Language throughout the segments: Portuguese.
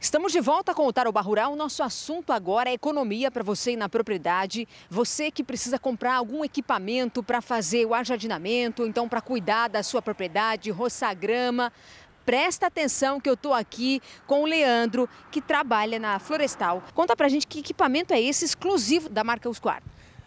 Estamos de volta com o Tarobá Rural. nosso assunto agora é economia para você ir na propriedade. Você que precisa comprar algum equipamento para fazer o ajardinamento, então para cuidar da sua propriedade, roçar grama. Presta atenção que eu estou aqui com o Leandro, que trabalha na Florestal. Conta pra gente que equipamento é esse exclusivo da marca Usquart.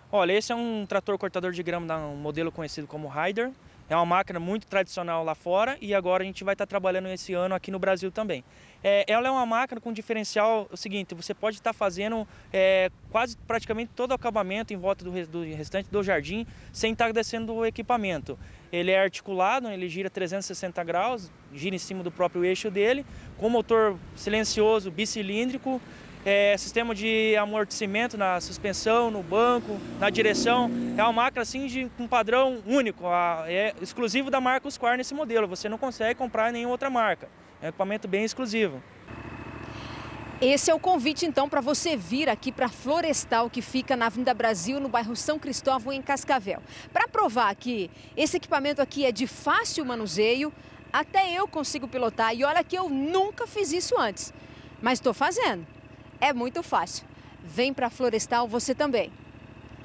Olha, esse é um trator cortador de grama, um modelo conhecido como Ryder. É uma máquina muito tradicional lá fora e agora a gente vai estar trabalhando esse ano aqui no Brasil também. É, ela é uma máquina com diferencial é o seguinte, você pode estar fazendo é, quase praticamente todo o acabamento em volta do, do restante do jardim sem estar descendo o equipamento. Ele é articulado, ele gira 360 graus, gira em cima do próprio eixo dele, com motor silencioso bicilíndrico é, sistema de amortecimento na suspensão, no banco, na direção. É uma máquina assim de um padrão único, a, é exclusivo da marca Oscar nesse modelo. Você não consegue comprar em nenhuma outra marca. É um equipamento bem exclusivo. Esse é o convite, então, para você vir aqui para Florestal, que fica na Avenida Brasil, no bairro São Cristóvão, em Cascavel. Para provar que esse equipamento aqui é de fácil manuseio, até eu consigo pilotar. E olha que eu nunca fiz isso antes, mas estou fazendo é muito fácil. Vem para Florestal você também.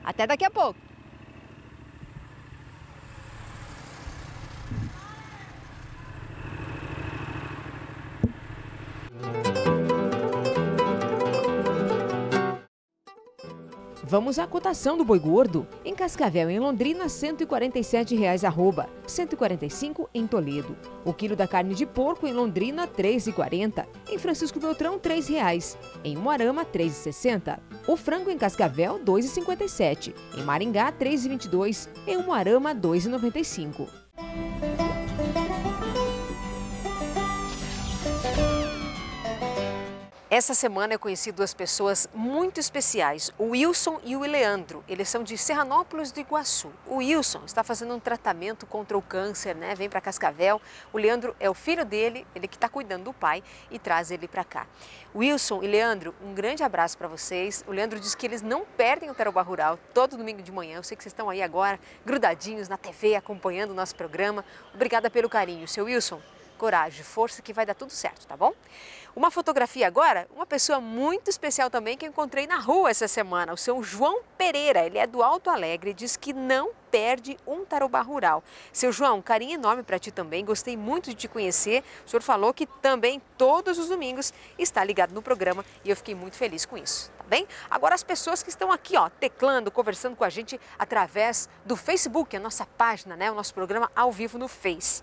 Até daqui a pouco! Vamos à cotação do boi gordo. Em Cascavel, em Londrina, R$ 147 reais arroba, 145 em Toledo. O quilo da carne de porco em Londrina, R$ 3,40. Em Francisco Beltrão, R$ reais. Em Moarama, R$ 3,60. O frango em Cascavel, R$ 2,57. Em Maringá, R$ 3,22. Em Moarama, R$ 2,95. Essa semana eu conheci duas pessoas muito especiais, o Wilson e o Leandro. Eles são de Serranópolis do Iguaçu. O Wilson está fazendo um tratamento contra o câncer, né? Vem para Cascavel. O Leandro é o filho dele, ele que está cuidando do pai e traz ele para cá. Wilson e Leandro, um grande abraço para vocês. O Leandro diz que eles não perdem o Tarobá Rural todo domingo de manhã. Eu sei que vocês estão aí agora grudadinhos na TV acompanhando o nosso programa. Obrigada pelo carinho, seu Wilson coragem, força que vai dar tudo certo, tá bom? Uma fotografia agora, uma pessoa muito especial também que eu encontrei na rua essa semana, o seu João Pereira. Ele é do Alto Alegre e diz que não perde um tarobá rural. Seu João, um carinho enorme para ti também, gostei muito de te conhecer. O senhor falou que também todos os domingos está ligado no programa e eu fiquei muito feliz com isso, tá bem? Agora as pessoas que estão aqui, ó, teclando, conversando com a gente através do Facebook, a nossa página, né, o nosso programa ao vivo no Face.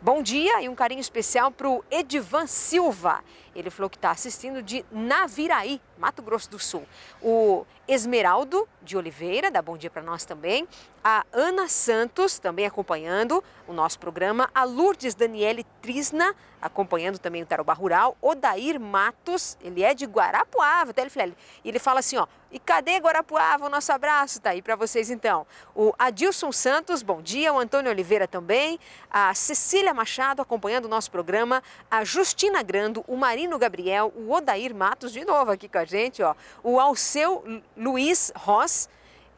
Bom dia e um carinho especial para o Edivan Silva. Ele falou que está assistindo de Naviraí, Mato Grosso do Sul. O Esmeraldo de Oliveira, dá bom dia para nós também. A Ana Santos, também acompanhando o nosso programa. A Lourdes Daniele Trisna, acompanhando também o Tarobá Rural. O Dair Matos, ele é de Guarapuava, até ele fala, ele fala assim, ó, e cadê Guarapuava? O nosso abraço está aí para vocês então. O Adilson Santos, bom dia. O Antônio Oliveira também. A Cecília Machado acompanhando o nosso programa. A Justina Grando, o Marina Gabriel, o Odair Matos, de novo aqui com a gente, ó, o Alceu Luiz Ross,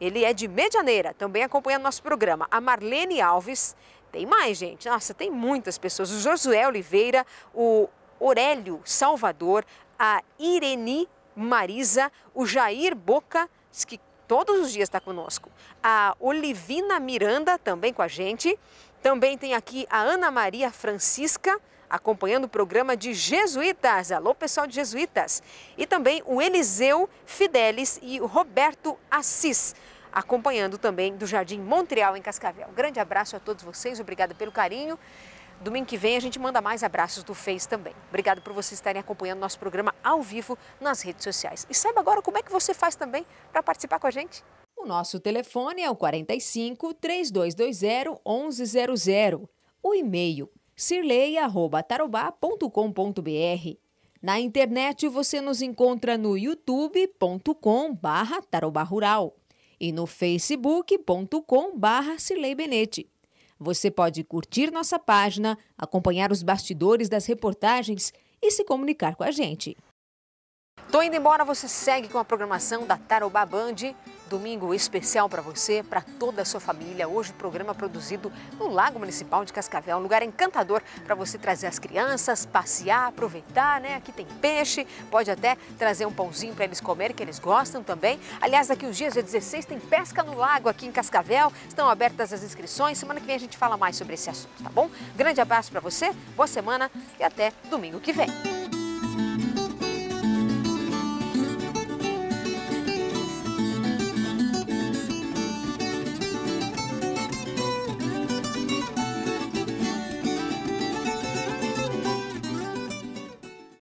ele é de Medianeira, também acompanha nosso programa. A Marlene Alves, tem mais gente, nossa, tem muitas pessoas. O Josué Oliveira, o Aurélio Salvador, a Ireni Marisa, o Jair Boca, que todos os dias está conosco. A Olivina Miranda também com a gente. Também tem aqui a Ana Maria Francisca, acompanhando o programa de Jesuítas. Alô, pessoal de Jesuítas. E também o Eliseu Fidelis e o Roberto Assis, acompanhando também do Jardim Montreal, em Cascavel. grande abraço a todos vocês, obrigada pelo carinho. Domingo que vem a gente manda mais abraços do Face também. Obrigado por vocês estarem acompanhando nosso programa ao vivo nas redes sociais. E saiba agora como é que você faz também para participar com a gente. O nosso telefone é o 45 3220 1100. O e-mail sirleia@tarobá.com.br. Na internet você nos encontra no youtube.com/tarobarural e no facebook.com/sileibenete. Você pode curtir nossa página, acompanhar os bastidores das reportagens e se comunicar com a gente. Tô indo embora, você segue com a programação da Tarobá Band. Domingo especial para você, para toda a sua família. Hoje, programa é produzido no Lago Municipal de Cascavel, um lugar encantador para você trazer as crianças, passear, aproveitar, né? Aqui tem peixe, pode até trazer um pãozinho para eles comerem, que eles gostam também. Aliás, daqui os dias, dia 16, tem pesca no lago aqui em Cascavel. Estão abertas as inscrições. Semana que vem a gente fala mais sobre esse assunto, tá bom? Grande abraço para você, boa semana e até domingo que vem.